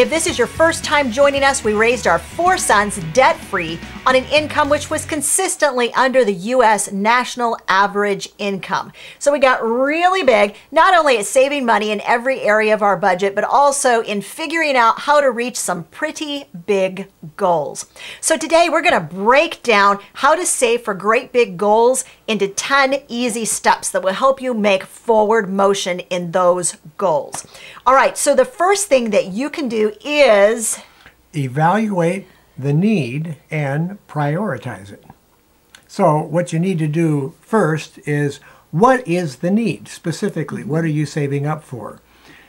If this is your first time joining us, we raised our four sons debt free on an income which was consistently under the US national average income. So we got really big, not only at saving money in every area of our budget, but also in figuring out how to reach some pretty big goals. So today we're going to break down how to save for great big goals into 10 easy steps that will help you make forward motion in those goals. All right, so the first thing that you can do is evaluate the need and prioritize it. So, what you need to do first is what is the need specifically? What are you saving up for?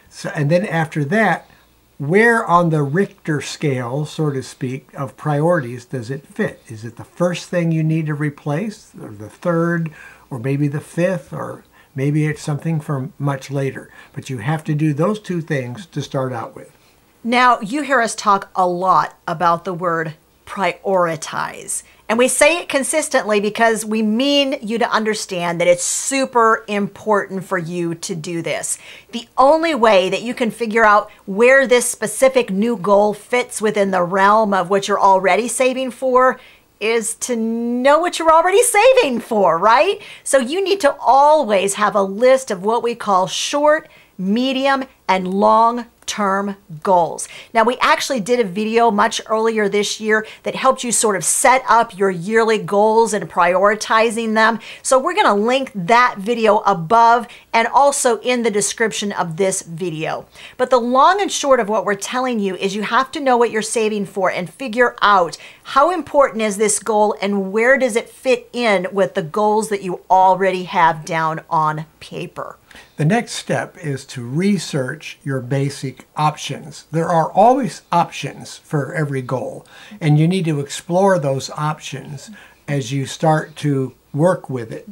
So, and then after that, where on the Richter scale, so to speak, of priorities does it fit? Is it the first thing you need to replace, or the third, or maybe the fifth, or maybe it's something for much later? But you have to do those two things to start out with. Now, you hear us talk a lot about the word prioritize. And we say it consistently because we mean you to understand that it's super important for you to do this. The only way that you can figure out where this specific new goal fits within the realm of what you're already saving for is to know what you're already saving for, right? So you need to always have a list of what we call short, medium, and long term goals. Now, we actually did a video much earlier this year that helped you sort of set up your yearly goals and prioritizing them. So, we're going to link that video above and also in the description of this video. But the long and short of what we're telling you is you have to know what you're saving for and figure out how important is this goal and where does it fit in with the goals that you already have down on paper. The next step is to research your basic options. There are always options for every goal, and you need to explore those options as you start to work with it.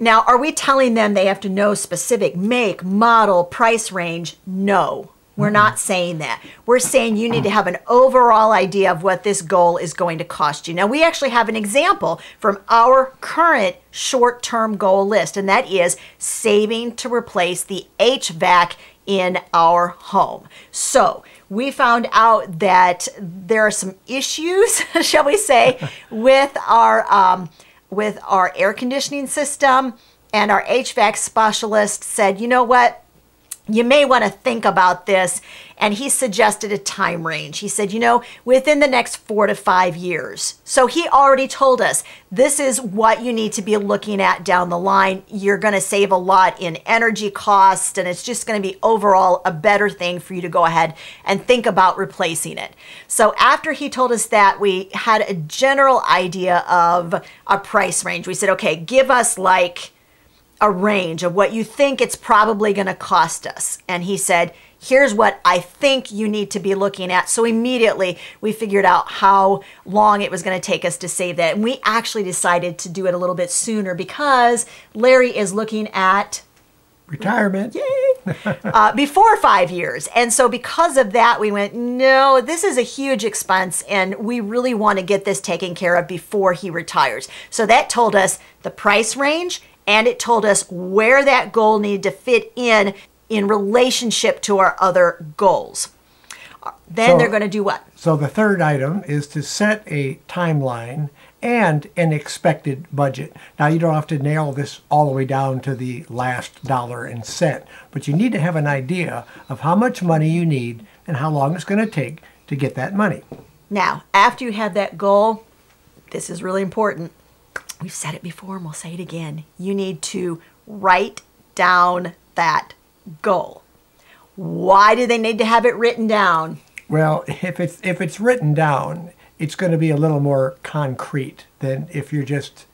Now, are we telling them they have to know specific make, model, price range? No. We're not saying that. We're saying you need to have an overall idea of what this goal is going to cost you. Now, we actually have an example from our current short term goal list, and that is saving to replace the HVAC in our home. So, we found out that there are some issues, shall we say, with our um, with our air conditioning system, and our HVAC specialist said, you know what? you may want to think about this. And he suggested a time range. He said, you know, within the next four to five years. So he already told us this is what you need to be looking at down the line. You're going to save a lot in energy costs, and it's just going to be overall a better thing for you to go ahead and think about replacing it. So after he told us that, we had a general idea of a price range. We said, okay, give us like, a range of what you think it's probably going to cost us. And he said, here's what I think you need to be looking at. So immediately we figured out how long it was going to take us to save that. And we actually decided to do it a little bit sooner because Larry is looking at retirement. Yay! Uh, before five years. And so, because of that, we went, no, this is a huge expense, and we really want to get this taken care of before he retires. So, that told us the price range and it told us where that goal needed to fit in in relationship to our other goals. Then so, they're going to do what? So the third item is to set a timeline and an expected budget. Now, you don't have to nail this all the way down to the last dollar and cent, but you need to have an idea of how much money you need and how long it's going to take to get that money. Now, after you have that goal, this is really important. We've said it before and we'll say it again. You need to write down that goal. Why do they need to have it written down? Well, if it's if it's written down, it's going to be a little more concrete than if you're just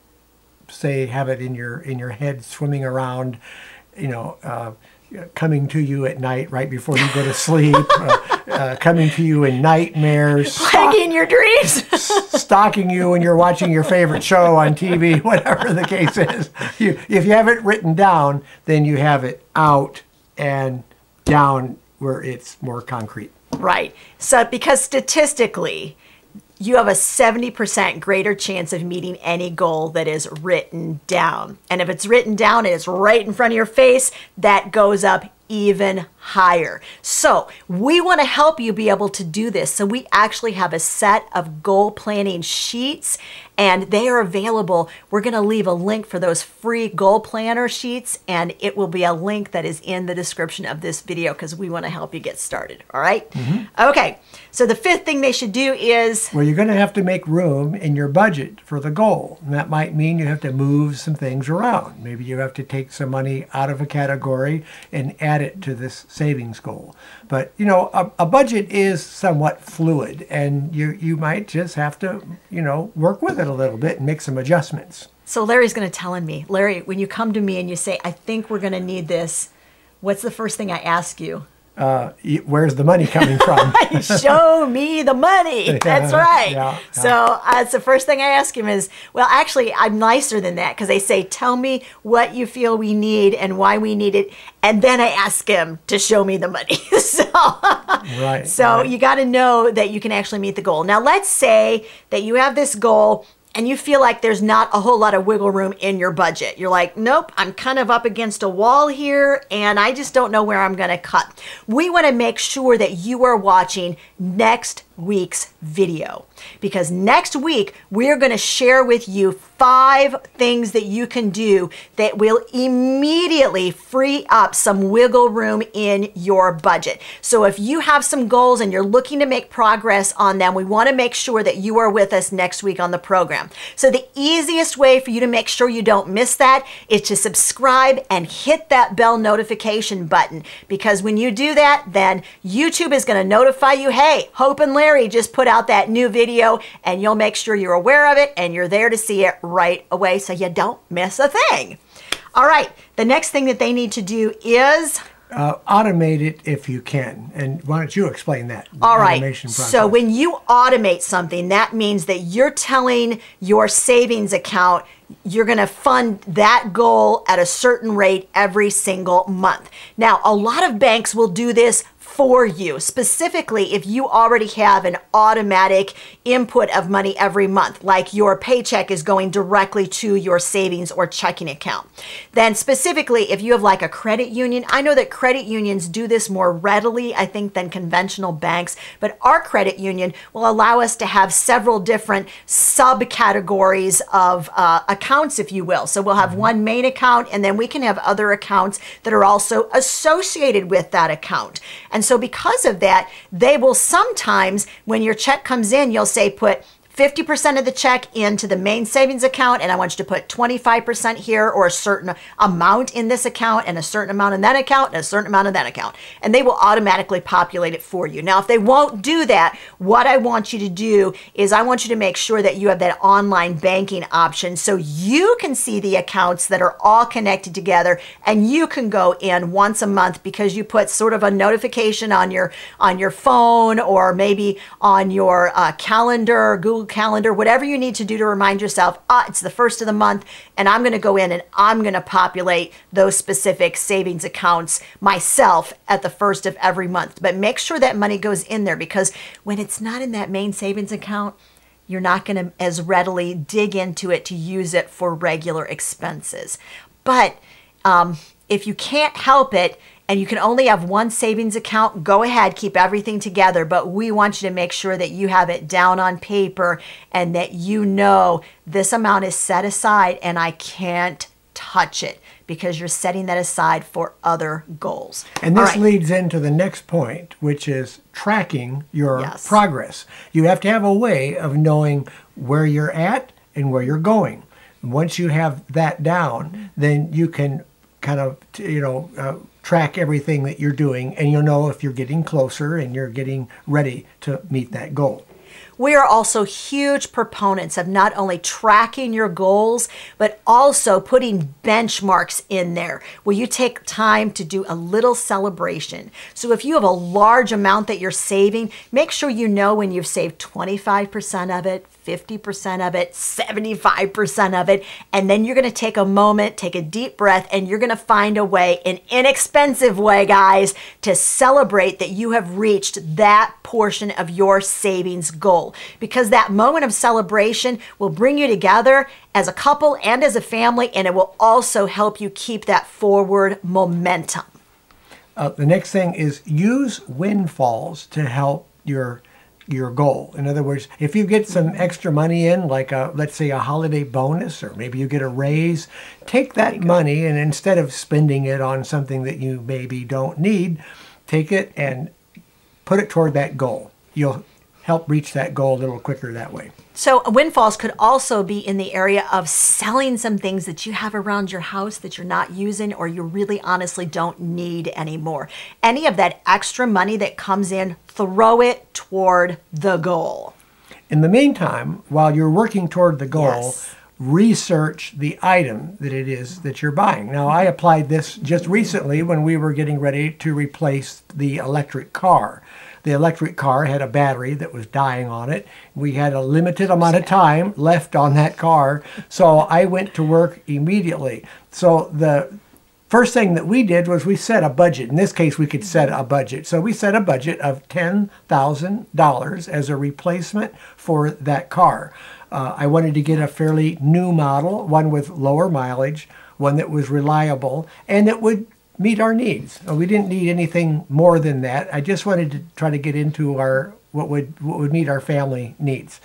say have it in your in your head swimming around, you know, uh, coming to you at night right before you go to sleep. uh, uh, coming to you in nightmares, plaguing your dreams, stalking you when you're watching your favorite show on TV, whatever the case is. You, if you have it written down, then you have it out and down where it's more concrete. Right. So, because statistically, you have a 70% greater chance of meeting any goal that is written down. And if it's written down and it's right in front of your face, that goes up even higher. So we want to help you be able to do this. So we actually have a set of goal planning sheets and they are available. We're going to leave a link for those free goal planner sheets, and it will be a link that is in the description of this video because we want to help you get started. All right? mm-hmm. Okay. So the fifth thing they should do is well, you're going to have to make room in your budget for the goal. And that might mean you have to move some things around. Maybe you have to take some money out of a category and add it to this savings goal. But you know, a, a budget is somewhat fluid, and you you might just have to you know work with it it a little bit and make some adjustments. So Larry's going to tell on me. Larry, when you come to me and you say, I think we're going to need this, what's the first thing I ask you? uh, where's the money coming from? Show me the money. that's right. Yeah, yeah. So that's uh, the first thing I ask him is, well, actually, I'm nicer than that because they say, tell me what you feel we need and why we need it. And then I ask him to show me the money. so right, so right. you got to know that you can actually meet the goal. Now, let's say that you have this goal and you feel like there's not a whole lot of wiggle room in your budget. You're like, nope, I'm kind of up against a wall here and I just don't know where I'm going to cut. We want to make sure that you are watching next week's video because next week we're going to share with you five things that you can do that will immediately free up some wiggle room in your budget. So if you have some goals and you're looking to make progress on them, we want to make sure that you are with us next week on the program. So the easiest way for you to make sure you don't miss that is to subscribe and hit that bell notification button because when you do that, then YouTube is going to notify you, hey, Hope and Larry just put out that new video video and you'll make sure you're aware of it and you're there to see it right away so you don't miss a thing. All right, the next thing that they need to do is uh, automate it if you can. And why don't you explain that? All right. So when you automate something, that means that you're telling your savings account you're going to fund that goal at a certain rate every single month. Now, a lot of banks will do this for you, specifically if you already have an automatic input of money every month, like your paycheck is going directly to your savings or checking account. Then, specifically, if you have like a credit union, I know that credit unions do this more readily, I think, than conventional banks, but our credit union will allow us to have several different subcategories of uh, accounts, if you will. So we'll have mm-hmm. one main account, and then we can have other accounts that are also associated with that account. And and so because of that, they will sometimes, when your check comes in, you'll say put 50% of the check into the main savings account and I want you to put 25% here or a certain amount in this account and a certain amount in that account and a certain amount in that account. And they will automatically populate it for you. Now, if they won't do that, what I want you to do is I want you to make sure that you have that online banking option so you can see the accounts that are all connected together and you can go in once a month because you put sort of a notification on your on your phone or maybe on your uh, calendar, Google Google Calendar, whatever you need to do to remind yourself, ah, it's the first of the month, and I'm going to go in and I'm going to populate those specific savings accounts myself at the first of every month. But make sure that money goes in there because when it's not in that main savings account, you're not going to as readily dig into it to use it for regular expenses. But um, if you can't help it, and you can only have one savings account, go ahead, keep everything together. But we want you to make sure that you have it down on paper and that you know this amount is set aside and I can't touch it because you're setting that aside for other goals. And this right. leads into the next point, which is tracking your yes. progress. You have to have a way of knowing where you're at and where you're going. Once you have that down, then you can kind of, you know, uh, track everything that you're doing and you'll know if you're getting closer and you're getting ready to meet that goal. We are also huge proponents of not only tracking your goals, but also putting benchmarks in there where you take time to do a little celebration. So if you have a large amount that you're saving, make sure you know when you've saved 25% of it, 50% of it, 75% of it, and then you're gonna take a moment, take a deep breath, and you're gonna find a way, an inexpensive way, guys, to celebrate that you have reached that portion of your savings goal. Because that moment of celebration will bring you together as a couple and as a family, and it will also help you keep that forward momentum. Uh, the next thing is use windfalls to help your your goal. In other words, if you get some extra money in, like a let's say a holiday bonus, or maybe you get a raise, take that money and instead of spending it on something that you maybe don't need, take it and put it toward that goal. You'll help reach that goal a little quicker that way. So, windfalls could also be in the area of selling some things that you have around your house that you're not using or you really honestly don't need anymore. Any of that extra money that comes in, throw it toward the goal. In the meantime, while you're working toward the goal, yes. research the item that it is that you're buying. Now, I applied this just recently when we were getting ready to replace the electric car. The electric car had a battery that was dying on it. We had a limited amount of time left on that car, so I went to work immediately. So the first thing that we did was we set a budget. In this case, we could set a budget. So we set a budget of $10,000 as a replacement for that car. Uh, I wanted to get a fairly new model, one with lower mileage, one that was reliable, and it would meet our needs. Uh, we didn't need anything more than that. I just wanted to try to get into our what would what would meet our family needs.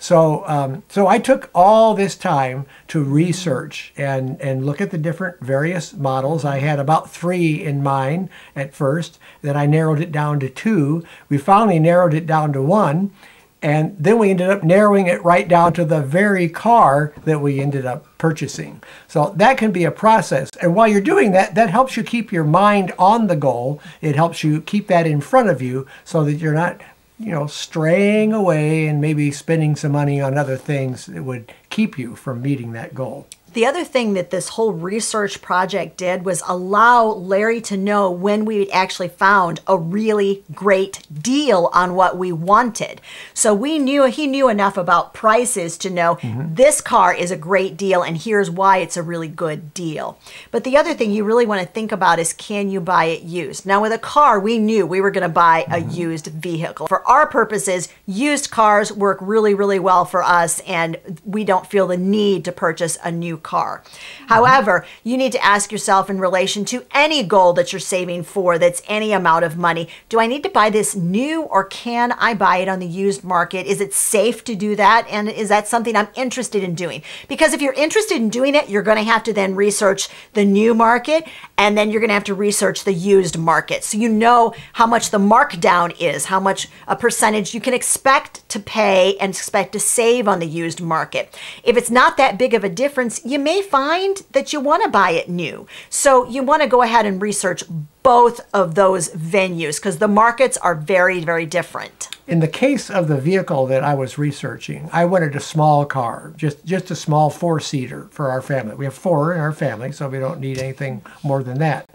So um, so I took all this time to research and and look at the different various models. I had about three in mind at first. Then I narrowed it down to two. We finally narrowed it down to one. And then we ended up narrowing it right down to the very car that we ended up purchasing. So that can be a process. And while you're doing that, that helps you keep your mind on the goal. It helps you keep that in front of you so that you're not, you know, straying away and maybe spending some money on other things that would keep you from meeting that goal. The other thing that this whole research project did was allow Larry to know when we actually found a really great deal on what we wanted. So we knew he knew enough about prices to know mm -hmm. this car is a great deal and here's why it's a really good deal. But the other thing you really want to think about is can you buy it used? Now with a car, we knew we were going to buy a mm -hmm. used vehicle. For our purposes, used cars work really really well for us and we don't feel the need to purchase a new car car. However, you need to ask yourself in relation to any goal that you're saving for that's any amount of money do I need to buy this new or can I buy it on the used market? Is it safe to do that? And is that something I'm interested in doing? Because if you're interested in doing it, you're going to have to then research the new market and then you're going to have to research the used market. So you know how much the markdown is, how much a percentage you can expect to pay and expect to save on the used market. If it's not that big of a difference, you may find that you want to buy it new. So you want to go ahead and research both of those venues because the markets are very, very different. In the case of the vehicle that I was researching, I wanted a small car, just, just a small four seater for our family. We have four in our family, so we don't need anything more than that.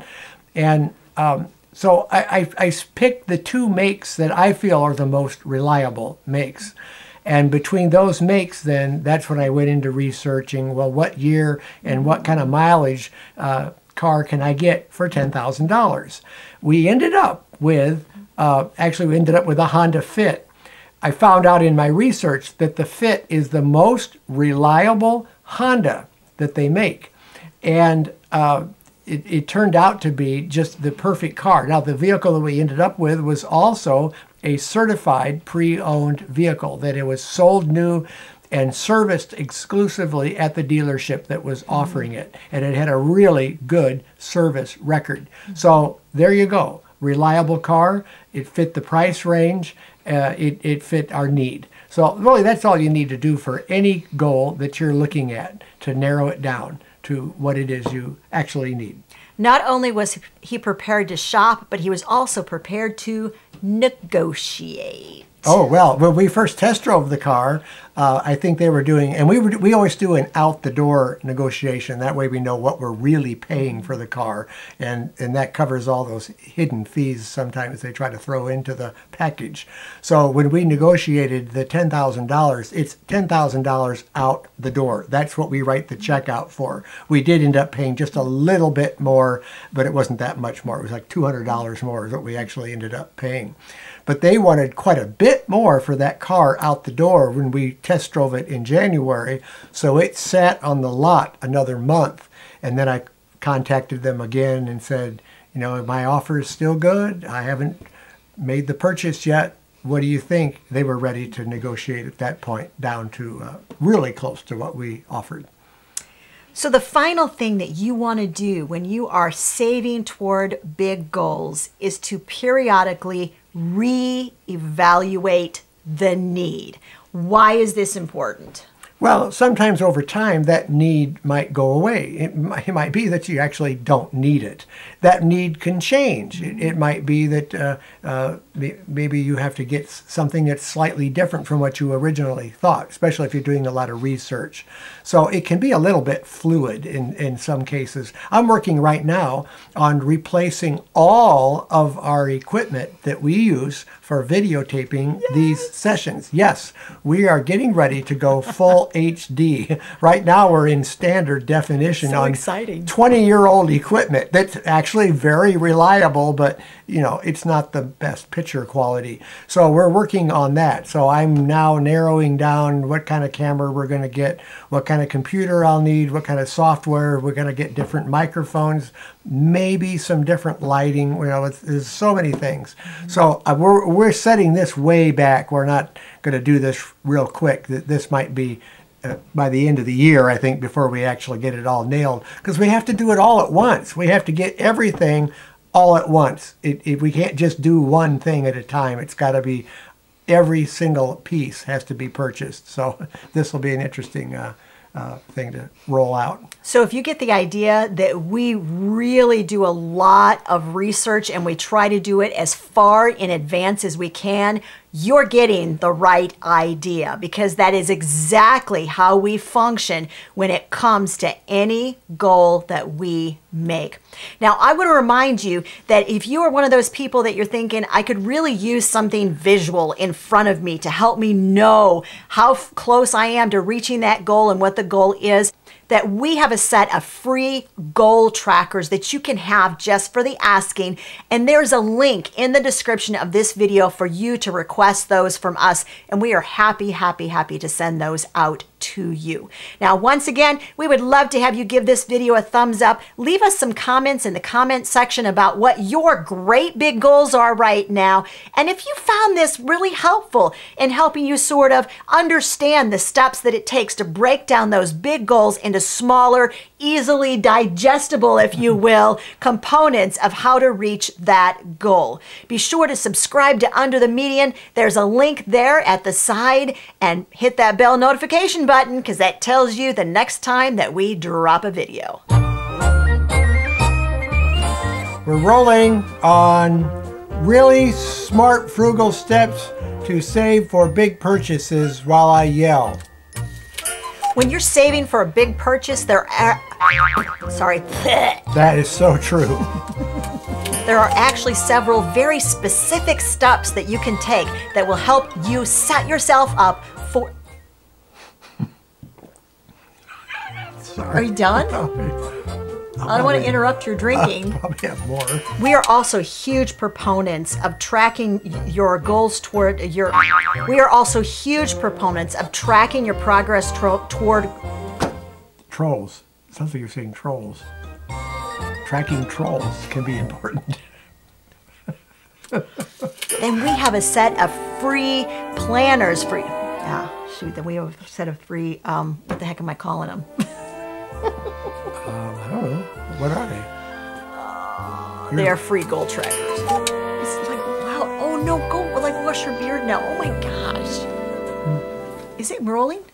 And um, so I, I, I picked the two makes that I feel are the most reliable makes. And between those makes, then that's when I went into researching well, what year and what kind of mileage uh, car can I get for $10,000? We ended up with, uh, actually, we ended up with a Honda Fit. I found out in my research that the Fit is the most reliable Honda that they make. And uh, it, it, turned out to be just the perfect car. Now, the vehicle that we ended up with was also a certified pre-owned vehicle, that it was sold new and serviced exclusively at the dealership that was mm-hmm. offering it. And it had a really good service record. Mm-hmm. So there you go. Reliable car. It fit the price range. Uh, it, it fit our need. So really that's all you need to do for any goal that you're looking at to narrow it down to what it is you actually need. Not only was he prepared to shop, but he was also prepared to negotiate. Oh well, when we first test drove the car, uh, I think they were doing, and we were, we always do an out the door negotiation. That way, we know what we're really paying for the car, and and that covers all those hidden fees sometimes they try to throw into the package. So when we negotiated the ten thousand dollars, it's ten thousand dollars out the door. That's what we write the check out for. We did end up paying just a little bit more, but it wasn't that much more. It was like two hundred dollars more is what we actually ended up paying but they wanted quite a bit more for that car out the door when we test drove it in January. So it sat on the lot another month. And then I contacted them again and said, you know, my offer is still good. I haven't made the purchase yet. What do you think? They were ready to negotiate at that point down to uh, really close to what we offered. So, the final thing that you want to do when you are saving toward big goals is to periodically re-evaluate the need. Why is this important? Well, sometimes over time that need might go away. It might be that you actually don't need it that need can change. It, it might be that uh, uh, maybe you have to get something that's slightly different from what you originally thought, especially if you're doing a lot of research. So it can be a little bit fluid in, in some cases. I'm working right now on replacing all of our equipment that we use for videotaping these sessions. Yes, we are getting ready to go full HD. Right now we're in standard definition so on 20-year-old equipment that's actually actually very reliable, but you know, it's not the best picture quality. So we're working on that. So I'm now narrowing down what kind of camera we're going to get, what kind of computer I'll need, what kind of software, we're going to get different microphones, maybe some different lighting, you know, there's so many things. Mm-hmm. So uh, we're, we're setting this way back. We're not going to do this real quick. This might be uh, by the end of the year, I think, before we actually get it all nailed, because we have to do it all at once. We have to get everything all at once. It, it, we can't just do one thing at a time. It's got to be every single piece has to be purchased. So this will be an interesting uh, uh, thing to roll out. So if you get the idea that we really do a lot of research and we try to do it as far in advance as we can, you're getting the right idea because that is exactly how we function when it comes to any goal that we make. Now, I want to remind you that if you are one of those people that you're thinking, I could really use something visual in front of me to help me know how close I am to reaching that goal and what the goal is, that we have a set of free goal trackers that you can have just for the asking. And there's a link in the description of this video for you to request those from us. And we are happy, happy, happy to send those out to you. Now, once again, we would love to have you give this video a thumbs up. Leave us some comments in the comment section about what your great big goals are right now. And if you found this really helpful in helping you sort of understand the steps that it takes to break down those big goals into smaller, easily digestible, if you mm-hmm. will, components of how to reach that goal. Be sure to subscribe to Under the Median. There's a link there at the side and hit that bell notification button because that tells you the next time that we drop a video. We're rolling on really smart frugal steps to save for big purchases while I yell. When you're saving for a big purchase, there are. Sorry. That is so true. there are actually several very specific steps that you can take that will help you set yourself up for. Sorry. Are you done? I don't want to interrupt your drinking. I probably have more. We are also huge proponents of tracking your goals toward uh, your. We are also huge proponents of tracking your progress toward. Trolls. It sounds like you're saying trolls. Tracking trolls can be important. then we have a set of free planners for you. Yeah, shoot, then we have a set of free, um, what the heck am I calling them? They are free gold trackers. It's like, wow, oh no, go, like wash your beard now. Oh my gosh. Hmm. Is it rolling?